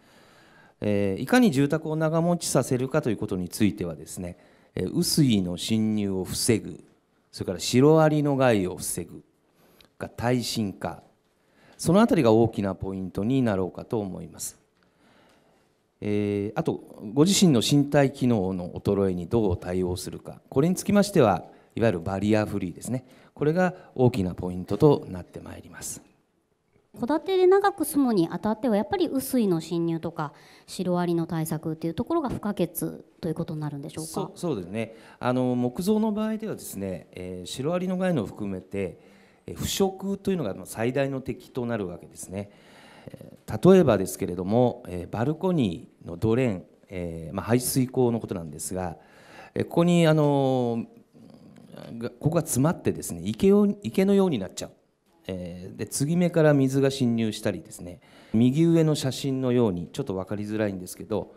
[SPEAKER 1] えいかに住宅を長持ちさせるかということについてはですね雨水の侵入を防ぐそれからシロアリの害を防ぐが耐震化その辺りが大きなポイントになろうかと思います。えー、あとご自身の身体機能の衰えにどう対応するかこれにつきましてはいわゆるバリアフリーですねこれが大きなポイントとなってまいります
[SPEAKER 3] 戸建てで長く住むにあたってはやっぱり雨水の侵入とかシロアリの対策というところが不可欠ということになるんでしょうか
[SPEAKER 1] そうですねあの木造の場合ではですね、えー、シロアリの害のを含めて腐食というのが最大の敵となるわけですね。例えばですけれども、えバルコニーのドレーン、えまあ、排水溝のことなんですが、えここにあのここが詰まってですね池を池のようになっちゃう、えで継ぎ目から水が侵入したりですね右上の写真のようにちょっと分かりづらいんですけど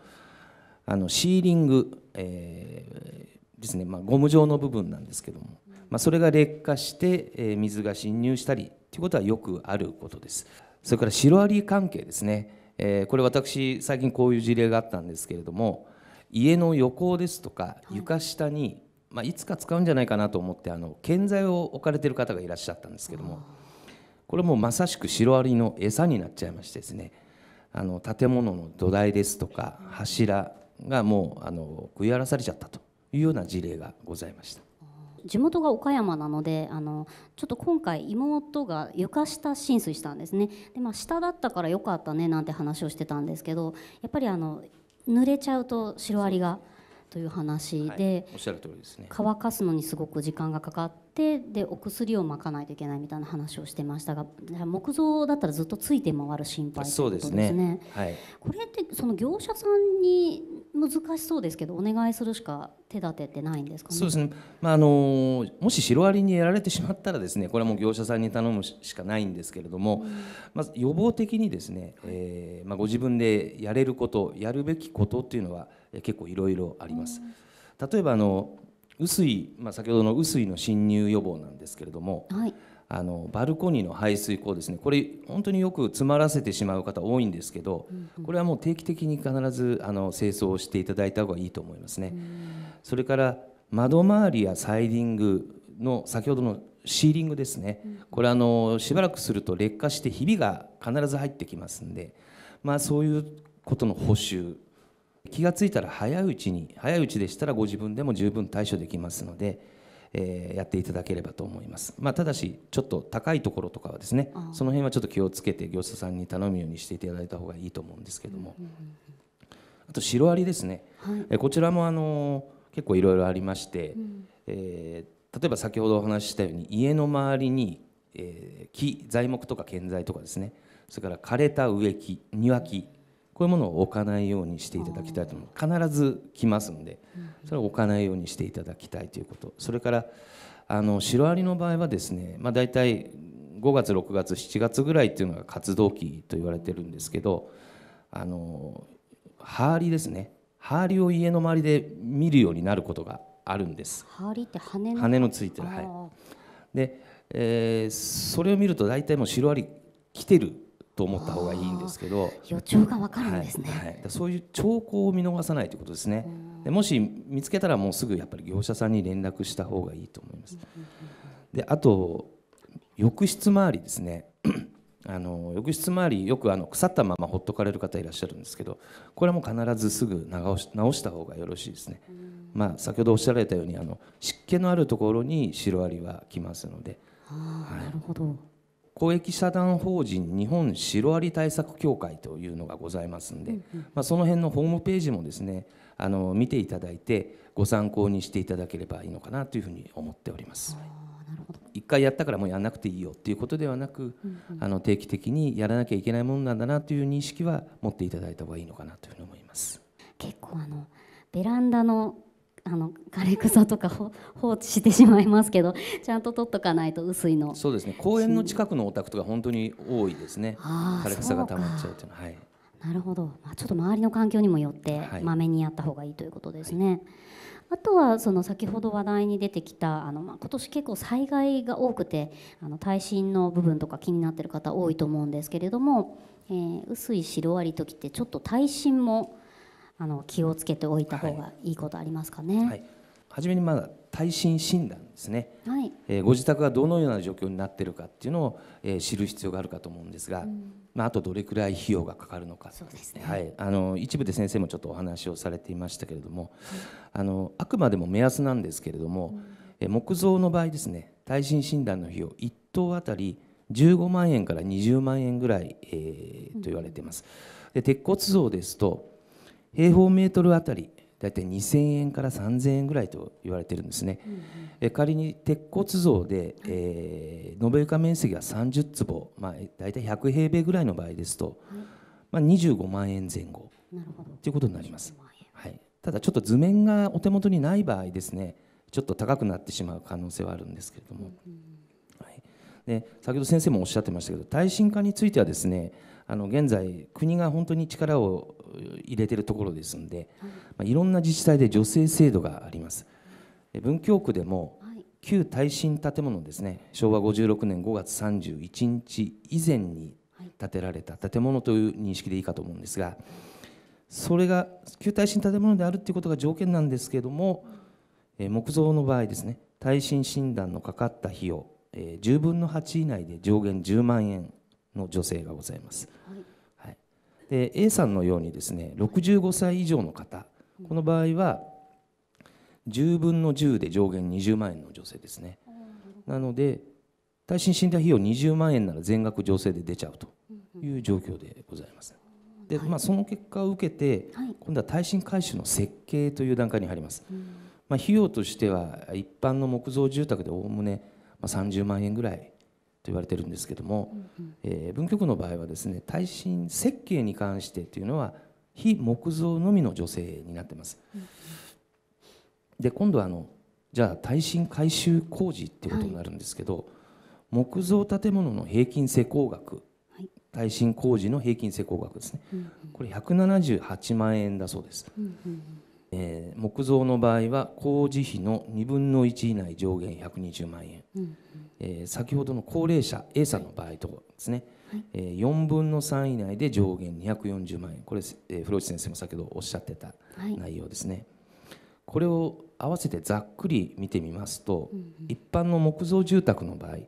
[SPEAKER 1] あのシーリング、えー、ですね、まあ、ゴム状の部分なんですけども、まあ、それが劣化して、え水が侵入したりということはよくあることです。それからシロアリ関係ですね、えー、これ私最近こういう事例があったんですけれども家の横ですとか床下に、い、まあ、いつか使うんじゃないかなと思ってあの建材を置かれてる方がいらっしゃったんですけどもこれもまさしくシロアリの餌になっちゃいましてですねあの建物の土台ですとか柱がもうあの食い荒らされちゃったというような事例がございました。
[SPEAKER 3] 地元が岡山なのであのちょっと今回妹が床下浸水したんですねで、まあ、下だったからよかったねなんて話をしてたんですけどやっぱりあの濡れちゃうとシロアリがという話で、乾かすのにすごく時間がかかって。てでお薬をまかないといけないみたいな話をしてましたが木造だったらずっとついて回る心配ということですね。すねはい、これってその業者さんに難しそうですけどお願いするしか手立てってないんですか、ね、そうですね、
[SPEAKER 1] まあ、あのもしシロアリにやられてしまったらですねこれはもう業者さんに頼むしかないんですけれども、うん、まず予防的にですね、えーまあ、ご自分でやれることやるべきことっていうのは結構いろいろあります。うん例えばあの薄い、まあ、先ほどの薄いの侵入予防なんですけれども、はい、あのバルコニーの排水口ですねこれ本当によく詰まらせてしまう方多いんですけど、うんうん、これはもう定期的に必ずあの清掃をしていただいた方がいいと思いますね。それから窓周りやサイディングの先ほどのシーリングですね、うん、これあのしばらくすると劣化してひびが必ず入ってきますんで、まあ、そういうことの補修気が付いたら早いうちに早いうちでしたらご自分でも十分対処できますので、えー、やっていただければと思います、まあ、ただしちょっと高いところとかはですねその辺はちょっと気をつけて業者さんに頼むようにしていただいた方がいいと思うんですけども、うんあとシロアリですね、はい、えこちらもあの結構いろいろありまして、うん、えー、例えば先ほどお話ししたように家の周りに、えー、木材木とか建材とかですねそれから枯れた植木庭木こういうものを置かないようにしていただきたいと必ず来ますんでそれを置かないようにしていただきたいということそれからあのシロアリの場合はですね、まあ、大体5月6月7月ぐらいっていうのが活動期と言われてるんですけどあのハーリですねハーリを家の周りで見るようになることがあるんです。
[SPEAKER 3] ハーリって羽の羽の
[SPEAKER 1] ついてるはいで、えー、それを見ると大体もうシロアリ来てると思った方がいいんですけど
[SPEAKER 3] 予兆がわかるんで
[SPEAKER 1] すね、はいはい、そういう兆候を見逃さないということですねでもし見つけたらもうすぐやっぱり業者さんに連絡した方がいいと思いますであと浴室周りですね あの浴室周りよくあの腐ったままほっとかれる方いらっしゃるんですけどこれはもう必ずすぐ直し直した方がよろしいですね、まあ、先ほどおっしゃられたようにあの湿気のあるところにシロアリは来ますので。
[SPEAKER 3] あはい、なるほど
[SPEAKER 1] 公益社団法人日本シロアリ対策協会というのがございますので、まあ、その辺のホームページもですねあの見ていただいてご参考にしていただければいいのかなというふうに思っております。一回やったからもうやらなくていいよっていうことでは
[SPEAKER 3] なく、うん
[SPEAKER 1] うん、あの定期的にやらなきゃいけないものなんだなという認識は持っていただいた方がいいのか
[SPEAKER 3] なというふうに思います。結構あのベランダのあの枯れ草とか放置してしまいますけど ちゃんと取っとかないと薄いのそうですね公園の近く
[SPEAKER 1] のお宅とか本当に多いですね枯れ草が溜まっちゃうというのは、はい、
[SPEAKER 3] なるほど、まあ、ちょっと周りの環境にもよってまめにやった方がいいということですね、はい、あとはその先ほど話題に出てきたあの、まあ、今年結構災害が多くてあの耐震の部分とか気になってる方多いと思うんですけれども、えー、薄いシロアリときてちょっと耐震もあの気をつけておいた方がいいことありますかね。はい、はじめにまだ耐震診断ですね、はい、
[SPEAKER 1] えー、ご自宅がどのような状況になっているかっていうのを、えー、知る必要があるかと思うんですが、うん、まあ、あとどれくらい費用がかかるのか、一部で先生もちょっとお話をされていましたけれども、はい、あのあくまでも目安なんですけれども、うん、え木造の場合ですね耐震診断の費用1棟あたり15万円から20万円ぐらい、えー、と言われています。で鉄骨像ですと平方メートルあたり大体2000円から3000円ぐらいと言われてるんですね、うんうん、仮に鉄骨造で、えー、延べ床面積が30坪、まあ、大体100平米ぐらいの場合ですと、まあ、25万円前後ということになります、はい、ただちょっと図面がお手元にない場合ですねちょっと高くなってしまう可能性はあるんですけれども、うんうん、はい、で先ほど先生もおっしゃってましたけど耐震化についてはですねあの現在国が本当に力を入れているところですので、まあ、いろんな自治体で助成制度があります文京区でも旧耐震建物ですね昭和56年5月31日以前に建てられた建物という認識でいいかと思うんですがそれが旧耐震建物であるということが条件なんですけれども木造の場合ですね耐震診断のかかった費用10分の8以内で上限10万円の女性がございます。はい、で A さんのようにですね65歳以上の方この場合は10分の10で上限20万円の女性ですね。なので耐震診断費用20万円なら全額助成で出ちゃうという状況でございます。でまあ、その結果を受けて、今度は耐震改修の設計という段階に入ります、まあ、費用としては一般の木造住宅でおおむね30万円ぐらいと言われてるんですけども、えー、文京区の場合はですね耐震設計に関してというのは非木造のみの女性になってます。で今度はあのじゃあ耐震改修工事っていうことになるんですけど、はい、木造建物の平均施工額、耐震工事の平均施工額ですね、うんうん、これ178万円だそうです。うんうんえー、木造の場合は工事費の2分の1以内上限120万円、うんうん、えー、先ほどの高齢者 A さんの場合とですね、はい、えー、4分の3以内で上限240万円これ、えー、古内先生も先ほどおっしゃってた内容ですね、はい、これを合わせてざっくり見てみますと、うんうん、一般の木造住宅の場合、はい、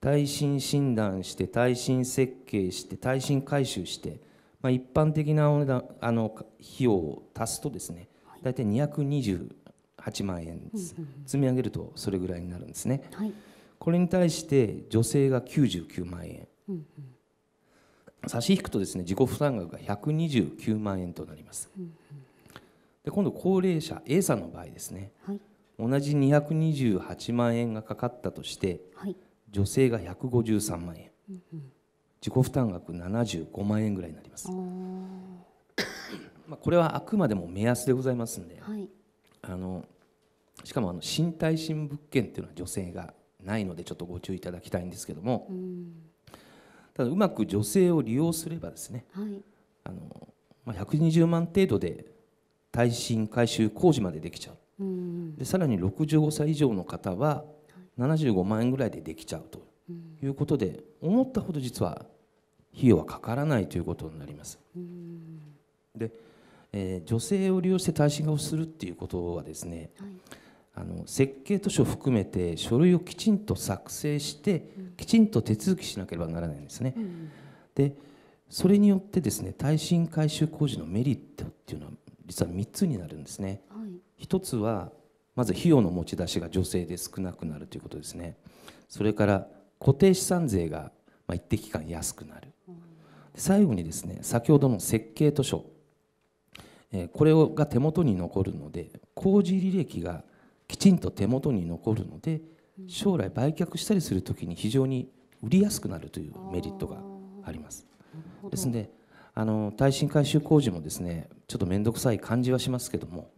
[SPEAKER 1] 耐震診断して耐震設計して耐震改修して、まあ、一般的なお値段あの費用を足すとですね大体228万円です、うんうん、積み上げるとそれぐらいになるんですね、はい、これに対して女性が99万円、うんうん、差し引くとですね自己負担額が129万円となります、うんうん、で今度高齢者 A さんの場合ですね、はい、同じ228万円がかかったとして、はい、女性が153万円、うんうん、自己負担額75万円ぐらいになりますまあ、これはあくまでも目安でございますんで、はい、あのしかもあの新耐震物件っていうのは女性がないのでちょっとご注意いただきたいんですけども、うん、ただうまく女性を利用すればですね、は
[SPEAKER 3] い、あ
[SPEAKER 1] のまあ、120万程度で耐震改修工事までできちゃう、うん、でさらに65歳以上の方は75万円ぐらいでできちゃうということで、うん、思ったほど実は費用はかからないということになります。でえー、女性を利用して耐震化をするっていうことはですね、はい、あの設計図書を含めて書類をきちんと作成して、うん、きちんと手続きしなければならないんですね。うん、でそれによってですね耐震改修工事のメリットっていうのは実は3つになるんですね。はい、1つはまず費用の持ち出しが女性で少なくなるということですね。それから固定資産税が一定期間安くなる。最後にですね先ほどの設計図書これが手元に残るので工事履歴がきちんと手元に残るので将来売却したりする時に非常に売りやすくなるというメリットがあります。ですのであの耐震改修工事もですねちょっと面倒くさい感じはしますけども、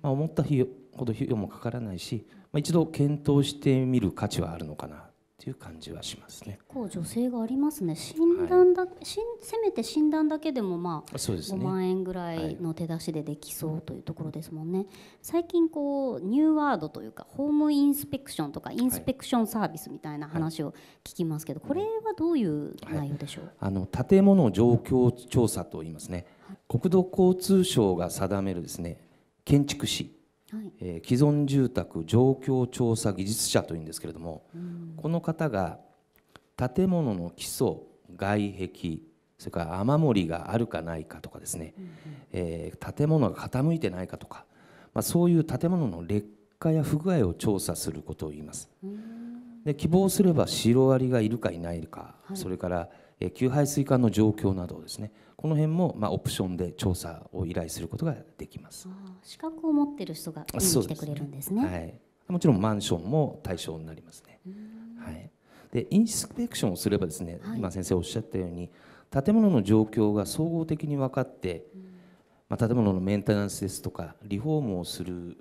[SPEAKER 1] まあ、思ったほど費用もかからないし、まあ、一度検討してみる価値はあるのかなっていう感じはしますね。結
[SPEAKER 3] 構女性がありますね。診断だ、はい、せめて診断だけでもまあ5万円ぐらいの手出しでできそうというところですもんね。はい、最近こうニューワードというかホームインスペクションとかインスペクションサービスみたいな話を聞きますけど、はい、これはどういう内容でしょう。
[SPEAKER 1] あの建物状況調査と言いますね。国土交通省が定めるですね建築士はい、えー、既存住宅状況調査技術者というんですけれども、うん、この方が建物の基礎外壁それから雨漏りがあるかないかとかですね、うんうん、えー、建物が傾いてないかとか、まあ、そういう建物の劣化や不具合を調査することを言います。うん、で希望すればシロアリがいるかいないか、はい、それから、えー、給排水管の状況などをですねこの辺もまあオプションで調査を依頼することができま
[SPEAKER 3] す。資格を持ってる人が見に来てくれるんですね。すねはい。
[SPEAKER 1] もちろんマンションも対象になりますね。はい。でインスペクションをすればですね、はい、今先生おっしゃったように建物の状況が総合的に分かって、まあ、建物のメンテナンスですとかリフォームをする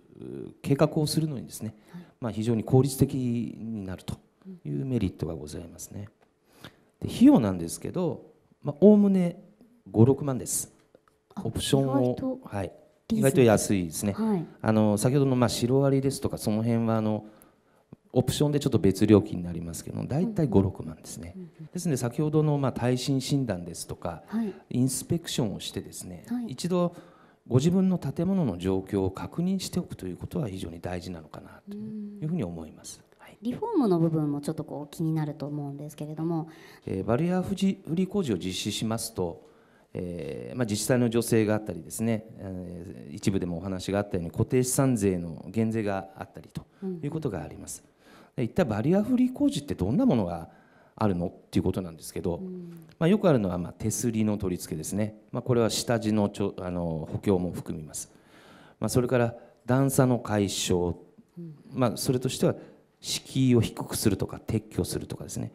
[SPEAKER 1] 計画をするのにですね、はい、まあ、非常に効率的になるというメリットがございますね。で費用なんですけどまあ概ね五六万ですオプションをはい意外と安いですね、はい、あの先ほどのまあシロアリですとかその辺はあのオプションでちょっと別料金になりますけど大体56万ですね、うんうん、ですので先ほどのまあ耐震診断ですとか、はい、インスペクションをしてですね、はい、一度ご自分の建物の状況を確認しておくということは非常に大事なのかなというふうに思います。
[SPEAKER 3] はい、リフォームの部分もちょっとこう気になると思うんですけれども、
[SPEAKER 1] えー、バリアフリー工事を実施しますとえーまあ、自治体の助成があったりですね、えー、一部でもお話があったように固定資産税の減税があったりということがあります。うん、一体バリアフリー工事ってどんなものがあるのっていうことなんですけど、うん、まあ、よくあるのはまあ手すりの取り付けですね、まあ、これは下地のちょあの補強も含みます、まあ、それから段差の解消、まあ、それとしては敷居を低くするとか撤去するとかですね、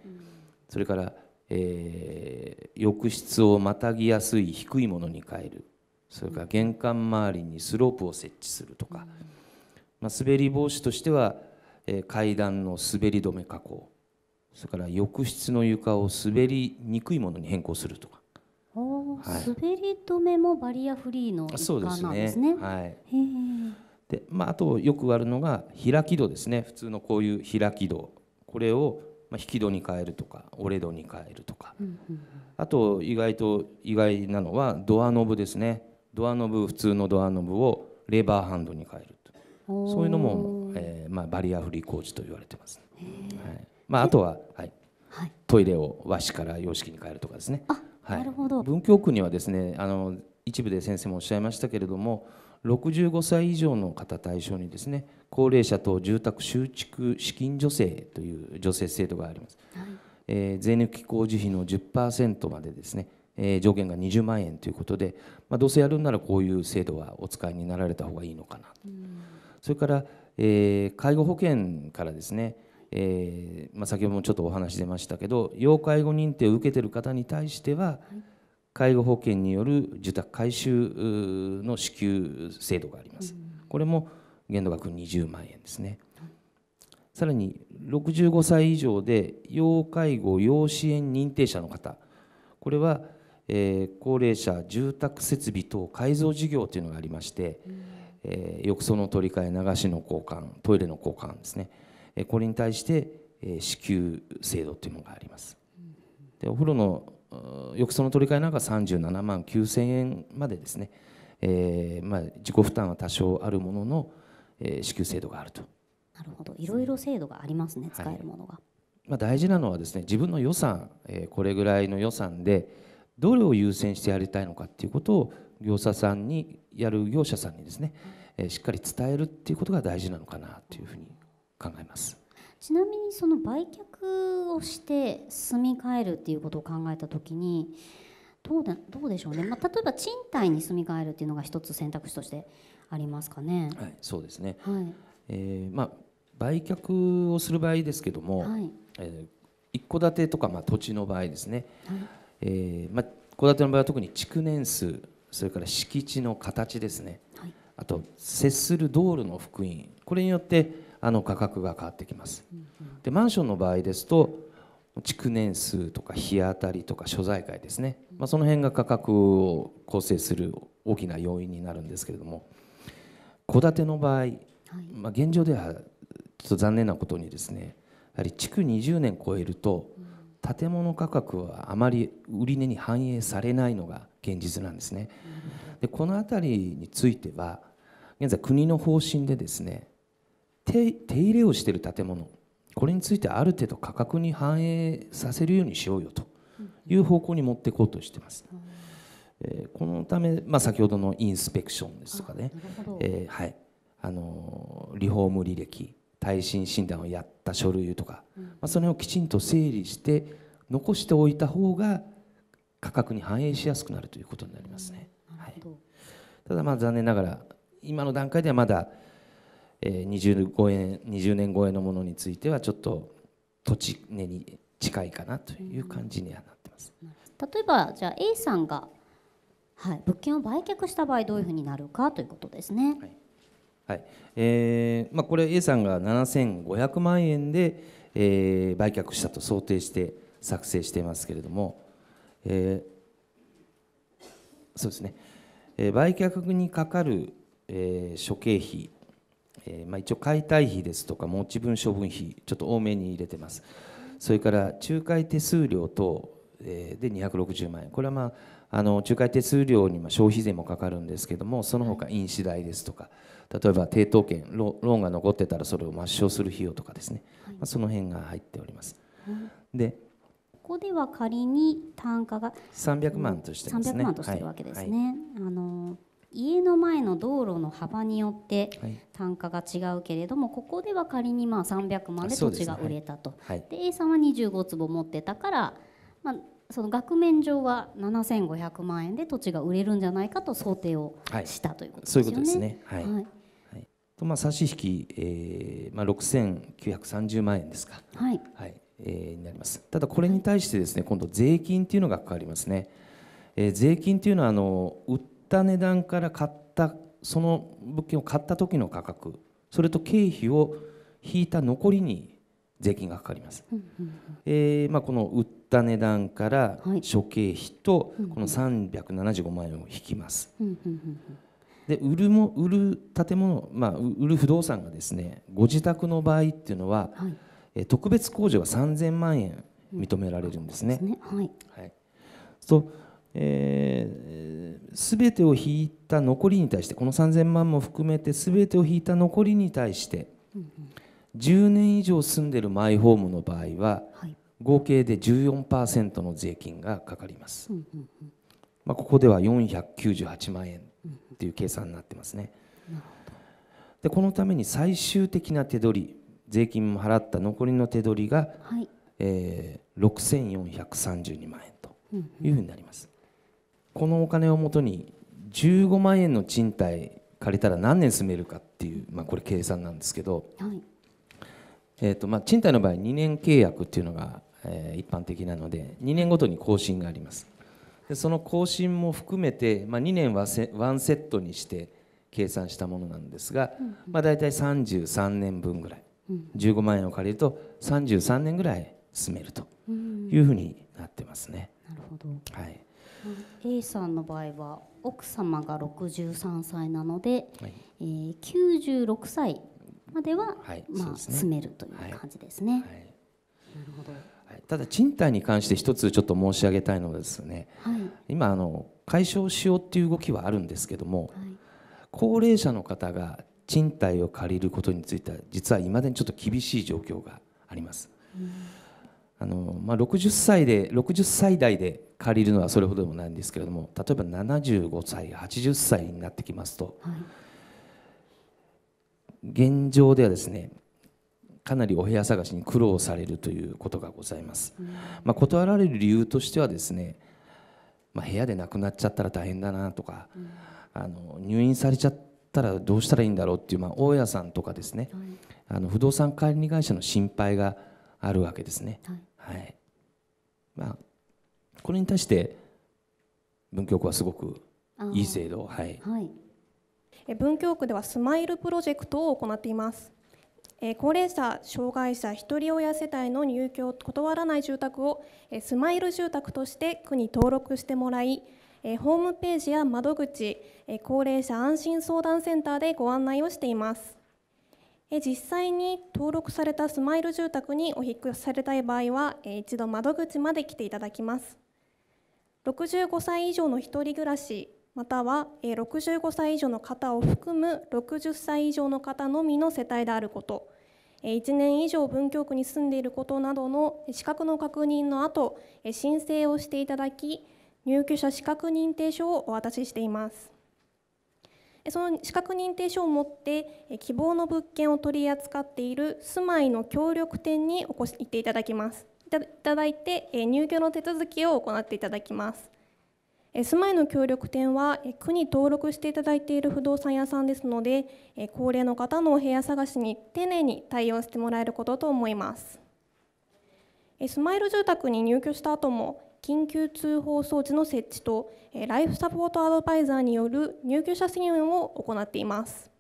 [SPEAKER 1] それからえー、浴室をまたぎやすい低いものに変えるそれから玄関周りにスロープを設置するとか、まあ、滑り防止としては、えー、階段の滑り止め加工それから浴室の床を滑りにくいものに変更するとか。
[SPEAKER 3] はい、滑り止めもバリアフリーの一環なんですね。そうですね
[SPEAKER 1] はい、で、まあ、あとよくあるのが開き戸ですね普通のこういう開き戸これをまあ、引き戸に変えるとか折れ戸に変えるとか、あと意外と意外なのはドアノブですねドアノブ普通のドアノブをレバーハンドに変えるとそういうのも、えーまあ、バリアフリー工事と言われてます、はいまあ、あとは、はいトイレを和紙から洋式に変えるとかですねあ、はい、なるほど文京区にはですねあの一部で先生もおっしゃいましたけれども65歳以上の方対象にですね高齢者等住宅修築資金助成という助成制度があります、はい、えー、税抜き工事費の10%までですね、えー、上限が20万円ということで、まあ、どうせやるんならこういう制度はお使いになられた方がいいのかな、うん、それから、えー、介護保険からですね、えまあ、先ほどもちょっとお話出ましたけど要介護認定を受けてる方に対しては、はい介護保険による受託回収の支給制度があります。これも限度額20万円ですね。さらに65歳以上で要介護・要支援認定者の方、これは、えー、高齢者住宅設備等改造事業というのがありまして、うん、えー、浴槽の取り替え、流しの交換、トイレの交換ですね、えこれに対して、えー、支給制度というのがあります。でお風呂の浴槽の取り替えなんか37万9000円までですね、えーまあ、自己負担は多少あるものの、えー、支給制度があると。
[SPEAKER 3] なるほどいろいろ制度がありますね、はい、使えるものが。
[SPEAKER 1] まあ、大事なのはですね自分の予算、えー、これぐらいの予算でどれを優先してやりたいのかっていうことを業者さんにやる業者さんにですね、えー、しっかり伝えるっていうことが大事なのかなというふうに考えます。
[SPEAKER 3] ちなみにその売却をして住み替えるっていうことを考えた時にどうだどうでしょうね、まあ、例えば賃貸に住み替えるっていうのが一つ選択肢としてありますかね。はい、
[SPEAKER 1] そうですね、はいえーまあ、売却をする場合ですけども、はいえー、一戸建てとか、まあ、土地の場合ですね、はいえーまあ、戸建ての場合は特に築年数それから敷地の形ですね、はい、あと接する道路の福音これによってあの価格が変わってきます。でマンションの場合ですと築年数とか日当たりとか所在階ですね、まあ、その辺が価格を構成する大きな要因になるんですけれども戸建ての場合、まあ、現状ではちょっと残念なことにですねやはり築20年超えると建物価格はあまり売値に反映されないのが現実なんですね。でこの辺りについては現在国の方針でですね手入れをしている建物これについてある程度価格に反映させるようにしようよという方向に持っていこうとしています。うんえー、このため、まあ、先ほどのインスペクションですとかね、えー、はいあのリフォーム履歴耐震診断をやった書類とか、うん、まあ、それをきちんと整理して残しておいた方が価格に反映しやすくなるということになりますね。うん、はい、ただまあ残念ながら今の段階ではまだ25円20年超えのものについてはちょっと土地値に近いかなという感じ
[SPEAKER 3] にはなってます。例えばじゃあ A さんが、はい、物件を売却した場合どういうふうになるかということですね。はい
[SPEAKER 1] はいえーまあ、これ A さんが7500万円で、えー、売却したと想定して作成していますけれども、えー、そうですね、えー、売却にかかる、えー、諸経費えー、まあ、一応解体費ですとか持ち分処分費ちょっと多めに入れてますそれから仲介手数料等、えー、で260万円これはまああの仲介手数料にま消費税もかかるんですけどもその他印紙代ですとか例えば抵当権ローンが残ってたらそれを抹消する費用とかですね、まあ、その辺が入っております、で
[SPEAKER 3] ここでは仮に単価が
[SPEAKER 1] 300万としてますね300万としてるわけですね、
[SPEAKER 3] はい、あの家の前の道路の幅によって単価が違うけれども、はい、ここでは仮にまあ300万で土地が売れたとで、ねはいで、A さんは25坪持ってたから、まあ、その額面上は7500万円で土地が売れるんじゃないかと想定をしたということですね。はい、そういうことですね、はいはい
[SPEAKER 1] とまあ、差し引き、えーまあ、6930万円ですか、はいはいえー、になりますただこれに対してですね今度税金というのがかかりますね、えー、税金というのはあの売っった値段から買ったその物件を買った時の価格それと経費を引いた残りに税金がかかります、えー、まあ、この売った値段から諸経費とこの375万円を引きます、で売るも売る建物、まあ、売る不動産がですねご自宅の場合っていうのは、はい、特別控除は3000万円認められるんですね。うん、はい、はい、そうえー、てを引いた残りに対してこの3,000万も含めてすべてを引いた残りに対して、10年以上住んでるマイホームの場合は、合計で14%の税金がかかります、まあ、ここでは498万円っていう計算になってますね。でこのために最終的な手取り税金も払った残りの手取りが、はいえー、6432万円というふうになります。このお金をもとに15万円の賃貸借りたら何年住めるかっていう、まあ、これ計算なんですけど、はい、えーとまあ、賃貸の場合2年契約っていうのが、えー、一般的なので2年ごとに更新がありますでその更新も含めて、まあ、2年はせワンセットにして計算したものなんですが、うんうん、まあ、大体33年分ぐらい、うん、15万円を借りると33年ぐらい住めると
[SPEAKER 3] いうふう
[SPEAKER 1] になってますね。うん、なるほど、はい
[SPEAKER 3] A さんの場合は奥様が63歳なので、はい、えー、96歳までは、はい、まあ、ね、住めるという感じですね。はい、な
[SPEAKER 1] るほどただ賃貸に関して一つちょっと申し上げたいのはですね、今あの解消しようっていう動きはあるんですけども、高齢者の方が賃貸を借りることについては実はいまだにちょっと厳しい状況があります。うん、あのまあ、60歳で60歳代で借りるのはそれほどでもないんですけれども例えば75歳80歳になってきますと、はい、現状ではですねかなりお部屋探しに苦労されるということがございます、うん、まあ、断られる理由としてはですね、まあ、部屋で亡くなっちゃったら大変だなとか、うん、あの入院されちゃったらどうしたらいいんだろうっていう、まあ、大家さんとかですね、はい、あの不動産管理会社の心配があるわけですね。はい、はい、まあ、これに対して文京区はすごくいい制度、はい、
[SPEAKER 2] はい、文京区ではスマイルプロジェクトを行っています。高齢者、障害者、ひとり親世帯の入居を断らない住宅をスマイル住宅として区に登録してもらい、ホームページや窓口、高齢者安心相談センターでご案内をしています。実際に登録されたスマイル住宅にお引越しされたい場合は、一度窓口まで来ていただきます。65歳以上の1人暮らしまたは65歳以上の方を含む60歳以上の方のみの世帯であること1年以上文京区に住んでいることなどの資格の確認の後申請をしていただき入居者資格認定証をお渡ししていますその資格認定証を持って希望の物件を取り扱っている住まいの協力店にお越し行っていただきますいただいて入居の手続きを行っていただきます住まいの協力店は区に登録していただいている不動産屋さんですので高齢の方のお部屋探しに丁寧に対応してもらえることと思いますスマイル住宅に入居した後も緊急通報装置の設置とライフサポートアドバイザーによる入居者支援を行っています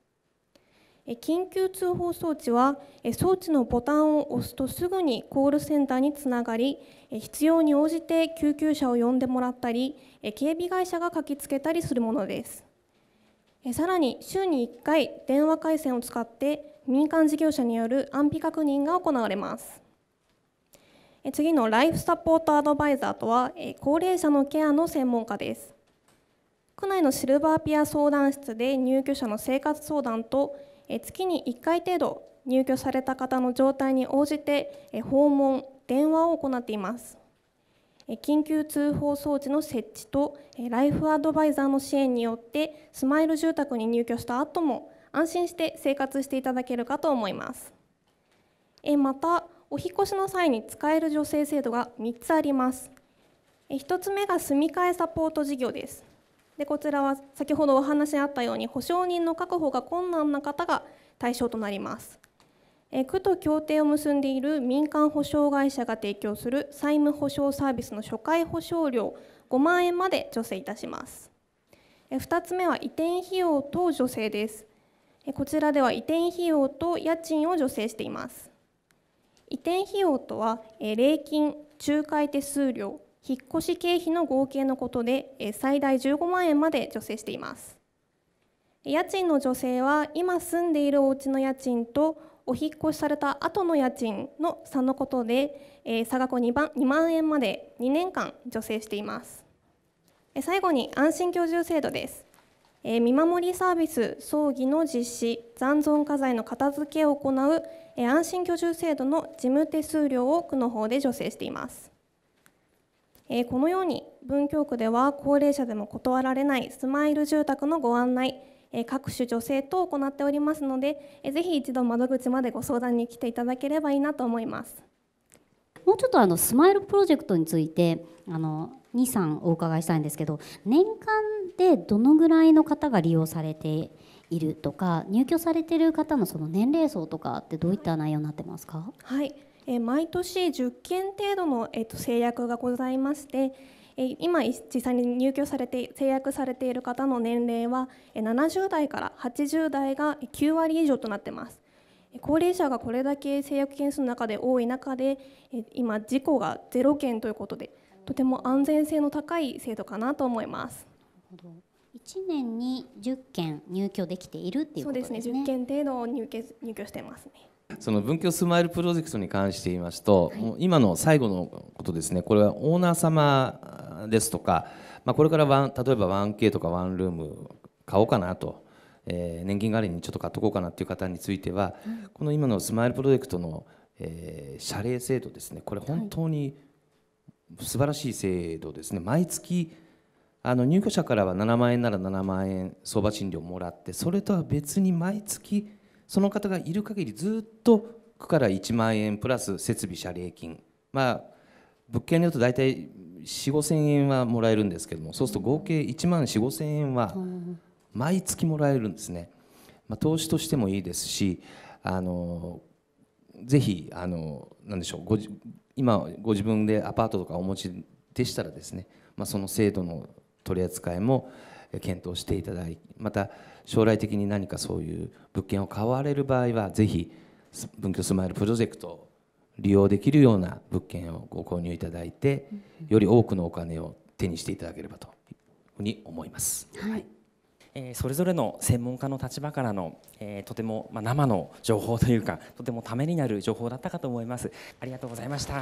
[SPEAKER 2] 緊急通報装置は装置のボタンを押すとすぐにコールセンターにつながり必要に応じて救急車を呼んでもらったり警備会社が駆けつけたりするものですさらに週に1回電話回線を使って民間事業者による安否確認が行われます次のライフサポートアドバイザーとは高齢者のケアの専門家です区内のシルバーピア相談室で入居者の生活相談とえ月に1回程度入居された方の状態に応じてえ訪問電話を行っています緊急通報装置の設置とライフアドバイザーの支援によってスマイル住宅に入居した後も安心して生活していただけるかと思いますまたお引越しの際に使える助成制度が3つあります1つ目が住み替えサポート事業ですでこちらは先ほどお話あったように保証人の確保が困難な方が対象となりますえ区と協定を結んでいる民間保証会社が提供する債務保証サービスの初回保証料5万円まで助成いたしますえ2つ目は移転費用等助成ですえこちらでは移転費用と家賃を助成しています移転費用とは、え礼金仲介手数料引っ越し経費の合計のことで最大15万円まで助成しています家賃の助成は今住んでいるお家の家賃とお引越しされた後の家賃の差のことで差額を 2, 番2万円まで2年間助成しています最後に安心居住制度です見守りサービス葬儀の実施残存家財の片付けを行う安心居住制度の事務手数料を区の方で助成していますえこのように文京区では高齢者でも断られないスマイル住宅のご案内各種助成等を行っておりますのでぜひ一度窓口までご相談に来ていただければいいなと思います
[SPEAKER 3] もうちょっとあのスマイルプロジェクトについてあの23お伺いしたいんですけど年間でどのぐらいの方が利用されているとか入居されている方のその年齢層とかってどういった内容になってますか
[SPEAKER 2] はいえ毎年10件程度の、えー、と制約がございまして、え今実際に入居されて制約されている方の年齢は70代から80代が9割以上となってます高齢者がこれだけ制約件数の中で多い中で今事故が0件ということでとても安全性の高い制度かなと思います1
[SPEAKER 3] 年に10件入居できているっていうことですねそうですね10
[SPEAKER 2] 件程度入居入居してますね
[SPEAKER 3] その文
[SPEAKER 1] 教スマイルプロジェクトに関して言いますと、はい、今の最後のことですねこれはオーナー様ですとか、まあ、これからワン例えば 1K とかワンルーム買おうかなと、えー、年金代わりにちょっと買っとこうかなっていう方については、うん、この今のスマイルプロジェクトの、えー、謝礼制度ですねこれ本当に素晴らしい制度ですね。毎月あの入居者からは7万円なら7万円相場賃料もらってそれとは別に毎月その方がいる限りずっと区から1万円プラス設備謝礼金まあ物件によると大体4 5 0 0 0円はもらえるんですけどもそうすると合計1万4 5 0 0 0円は毎月もらえるんですね、まあ、投資としてもいいですしあのぜひあの何でしょうご今ご自分でアパートとかお持ちでしたらですね、まあ、その制度の取り扱いも検討していただいまた将来的に何かそういう物件を買われる場合はぜひ文京スマイルプロジェクトを利用できるような物件をご購入いただいてより多くのお金を手にしていただければというふうに思います。はいえそれぞれの専門家の立場からの、えとても、ま生の情報というかとてもためになる情報だったかと思いますありがとうございました